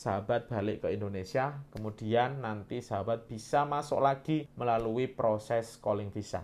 sahabat balik ke Indonesia, kemudian nanti sahabat bisa masuk lagi melalui proses calling visa.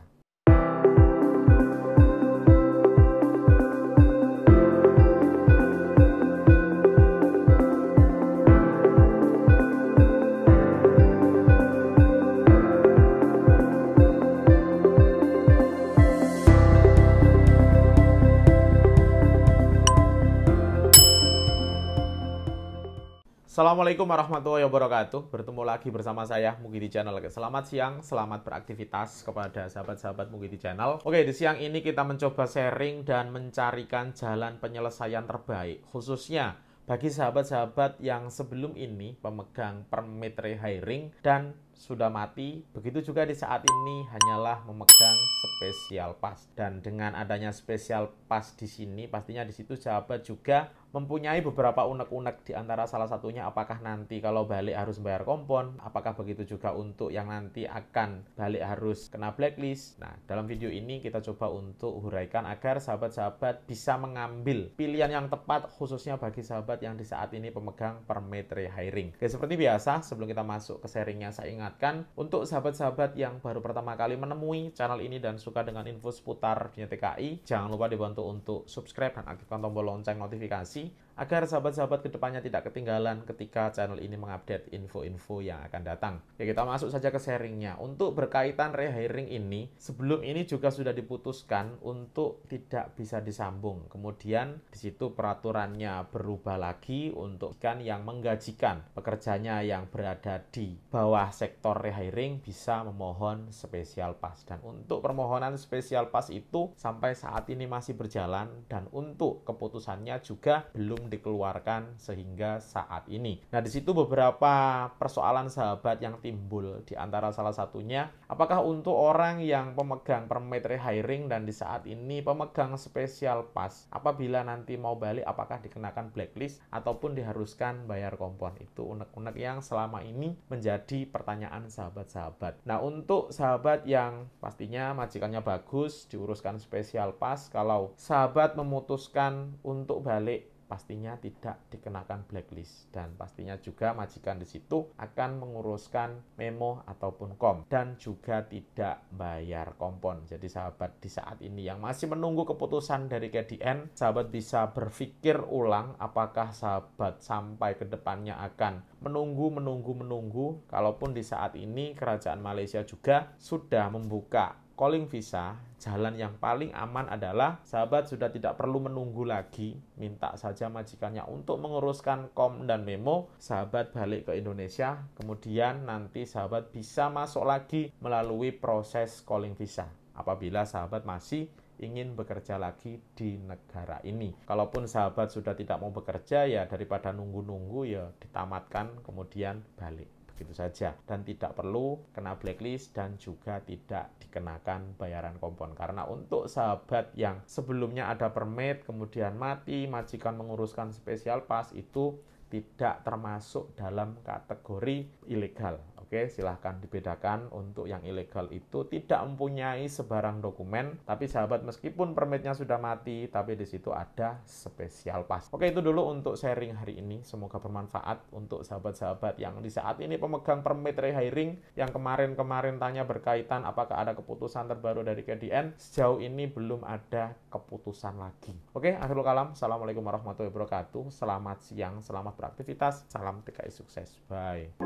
Assalamualaikum warahmatullahi wabarakatuh. Bertemu lagi bersama saya Mugi di Channel. Selamat siang, selamat beraktivitas kepada sahabat-sahabat Mugi di Channel. Oke, di siang ini kita mencoba sharing dan mencarikan jalan penyelesaian terbaik khususnya bagi sahabat-sahabat yang sebelum ini pemegang permit rehiring dan sudah mati, begitu juga di saat ini hanyalah memegang spesial pas. Dan dengan adanya spesial pas di sini, pastinya di situ sahabat juga mempunyai beberapa unek-unek di antara salah satunya apakah nanti kalau balik harus bayar kompon, apakah begitu juga untuk yang nanti akan balik harus kena blacklist. Nah, dalam video ini kita coba untuk huraikan agar sahabat-sahabat bisa mengambil pilihan yang tepat khususnya bagi sahabat yang di saat ini pemegang permit hiring Oke, seperti biasa sebelum kita masuk ke sharingnya saya ingat mengingatkan untuk sahabat-sahabat yang baru pertama kali menemui channel ini dan suka dengan info seputar dunia TKI, jangan lupa dibantu untuk subscribe dan aktifkan tombol lonceng notifikasi agar sahabat-sahabat kedepannya tidak ketinggalan ketika channel ini mengupdate info-info yang akan datang. Ya kita masuk saja ke sharingnya. Untuk berkaitan rehiring ini, sebelum ini juga sudah diputuskan untuk tidak bisa disambung. Kemudian di situ peraturannya berubah lagi untuk ikan yang menggajikan pekerjanya yang berada di bawah sektor rehiring bisa memohon spesial pas. Dan untuk permohonan spesial pas itu sampai saat ini masih berjalan dan untuk keputusannya juga belum dikeluarkan sehingga saat ini. Nah, di situ beberapa persoalan sahabat yang timbul di antara salah satunya apakah untuk orang yang pemegang permit rehiring dan di saat ini pemegang special pass apabila nanti mau balik apakah dikenakan blacklist ataupun diharuskan bayar kompon. Itu unek-unek yang selama ini menjadi pertanyaan sahabat-sahabat. Nah, untuk sahabat yang pastinya majikannya bagus diuruskan special pass kalau sahabat memutuskan untuk balik pastinya tidak dikenakan blacklist dan pastinya juga majikan di situ akan menguruskan memo ataupun kom dan juga tidak bayar kompon. Jadi sahabat di saat ini yang masih menunggu keputusan dari KDN, sahabat bisa berpikir ulang apakah sahabat sampai ke depannya akan menunggu menunggu menunggu kalaupun di saat ini kerajaan Malaysia juga sudah membuka calling visa, jalan yang paling aman adalah sahabat sudah tidak perlu menunggu lagi, minta saja majikannya untuk menguruskan kom dan memo, sahabat balik ke Indonesia, kemudian nanti sahabat bisa masuk lagi melalui proses calling visa. Apabila sahabat masih ingin bekerja lagi di negara ini. Kalaupun sahabat sudah tidak mau bekerja ya daripada nunggu-nunggu ya ditamatkan kemudian balik gitu saja dan tidak perlu kena blacklist dan juga tidak dikenakan bayaran kompon karena untuk sahabat yang sebelumnya ada permit kemudian mati majikan menguruskan spesial pas itu tidak termasuk dalam kategori ilegal. Oke, silahkan dibedakan untuk yang ilegal itu tidak mempunyai sebarang dokumen, tapi sahabat meskipun permitnya sudah mati, tapi di situ ada spesial pas. Oke, itu dulu untuk sharing hari ini. Semoga bermanfaat untuk sahabat-sahabat yang di saat ini pemegang permit rehiring yang kemarin-kemarin tanya berkaitan apakah ada keputusan terbaru dari KDN. Sejauh ini belum ada keputusan lagi. Oke, akhirul kalam. Assalamualaikum warahmatullahi wabarakatuh. Selamat siang, selamat beraktivitas. Salam TKI sukses. Bye.